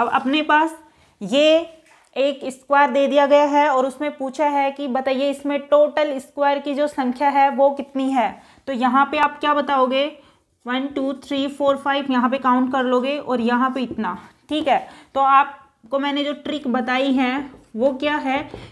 अब अपने पास ये एक स्क्वायर दे दिया गया है और उसमें पूछा है कि बताइए इसमें टोटल स्क्वायर की जो संख्या है वो कितनी है तो यहाँ पे आप क्या बताओगे one two three four five यहाँ पे काउंट कर लोगे और यहाँ पे इतना ठीक है तो आपको मैंने जो ट्रिक बताई है वो क्या है